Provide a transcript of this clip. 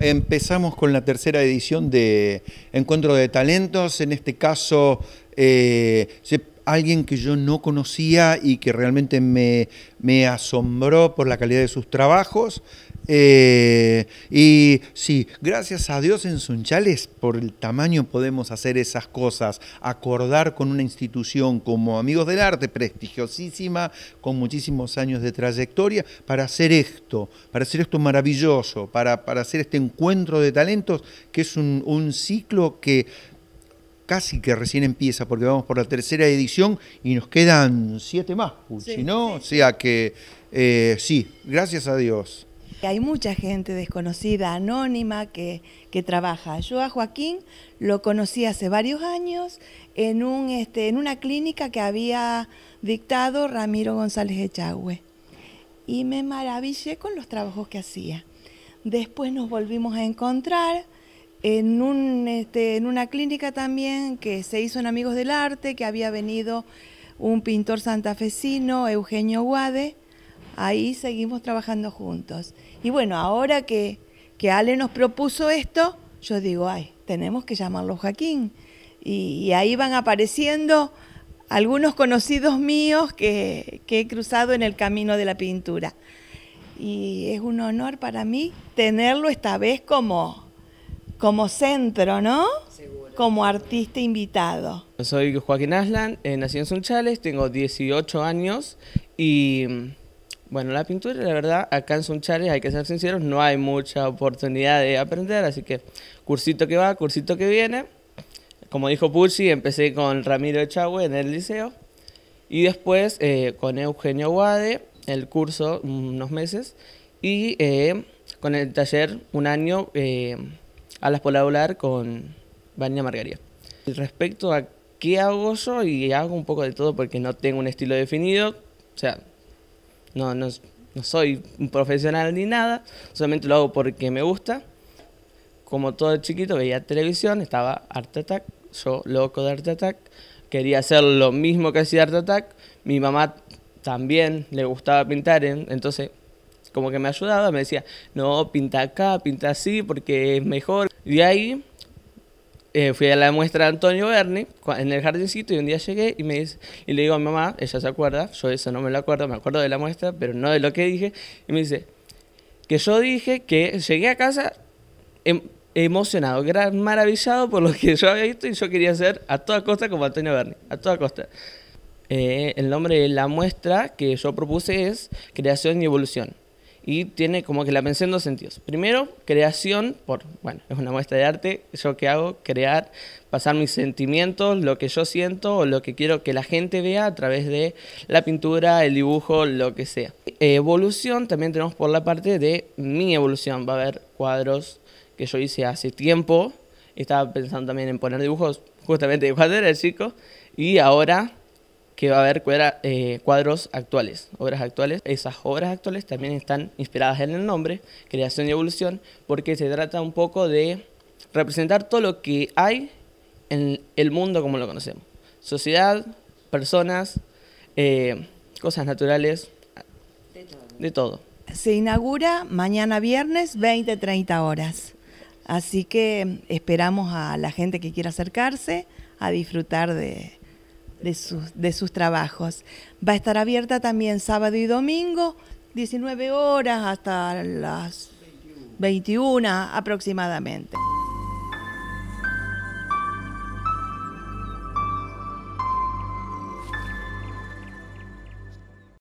Empezamos con la tercera edición de Encuentro de Talentos. En este caso, eh, alguien que yo no conocía y que realmente me asombró por la calidad de sus trabajos. Eh, y sí, gracias a Dios en Sunchales, por el tamaño podemos hacer esas cosas, acordar con una institución como Amigos del Arte, prestigiosísima, con muchísimos años de trayectoria, para hacer esto, para hacer esto maravilloso, para, para hacer este encuentro de talentos, que es un, ciclo que casi que recién empieza, porque vamos por la tercera edición y nos quedan siete más, si ¿no? O sea que, eh, sí, gracias a Dios. Hay mucha gente desconocida, anónima, que, que trabaja. Yo a Joaquín lo conocí hace varios años en, un, este, en una clínica que había dictado Ramiro González Echagüe y me maravillé con los trabajos que hacía. Después nos volvimos a encontrar en, un, este, en una clínica también que se hizo en Amigos del Arte, que había venido un pintor santafesino, Eugenio Guade, ahí seguimos trabajando juntos. Y bueno, ahora que, Ale nos propuso esto, yo digo, ay, tenemos que llamarlo Joaquín. Y, ahí van apareciendo algunos conocidos míos que, he cruzado en el camino de la pintura. Y es un honor para mí tenerlo esta vez como, como centro, ¿no? Como artista invitado. Soy Joaquín Aslan, eh, nací en Sunchales, tengo 18 años y bueno, la pintura, la verdad, acá en Sunchales, hay que ser sinceros, no hay mucha oportunidad de aprender, así que cursito que va, cursito que viene. Como dijo Pucci, empecé con Ramiro Echagüe en el liceo y después eh, con Eugenio Guade, el curso, unos meses, y eh, con el taller un año eh, a las volar con Vania Margaría. Respecto a qué hago yo, y hago un poco de todo porque no tengo un estilo definido, o sea, no, soy un profesional ni nada, solamente lo hago porque me gusta. Como todo chiquito veía televisión, estaba Art Attack, yo loco de Art Attack, quería hacer lo mismo que hacía Art Attack, mi mamá también le gustaba pintar, entonces como que me ayudaba, me decía, no, pinta acá, pinta así, porque es mejor. Y ahí eh, fui a la muestra de Antonio Berni en el jardincito y un día llegué y me dice, y le digo a mi mamá, ella se acuerda, yo eso no me lo acuerdo, me acuerdo de la muestra, pero no de lo que dije, y me dice, que yo dije que llegué a casa em, emocionado, gran, maravillado por lo que yo había visto y yo quería ser a toda costa como Antonio Berni, a toda costa. Eh, el nombre de la muestra que yo propuse es Creación y Evolución y tiene como que la pensé en dos sentidos. Primero, creación, por, bueno, es una muestra de arte, yo que hago, crear, pasar mis sentimientos, lo que yo siento o lo que quiero que la gente vea a través de la pintura, el dibujo, lo que sea. Evolución, también tenemos por la parte de mi evolución, va a haber cuadros que yo hice hace tiempo, estaba pensando también en poner dibujos justamente de cuando era chico y ahora que va a haber eh, cuadros actuales, obras actuales. Esas obras actuales también están inspiradas en el nombre, creación y evolución, porque se trata un poco de representar todo lo que hay en el mundo como lo conocemos. Sociedad, personas, eh, cosas naturales, de todo. Se inaugura mañana viernes 20-30 horas. Así que esperamos a la gente que quiera acercarse a disfrutar de, de sus, de sus trabajos. Va a estar abierta también sábado y domingo, 19 horas hasta las 21 aproximadamente.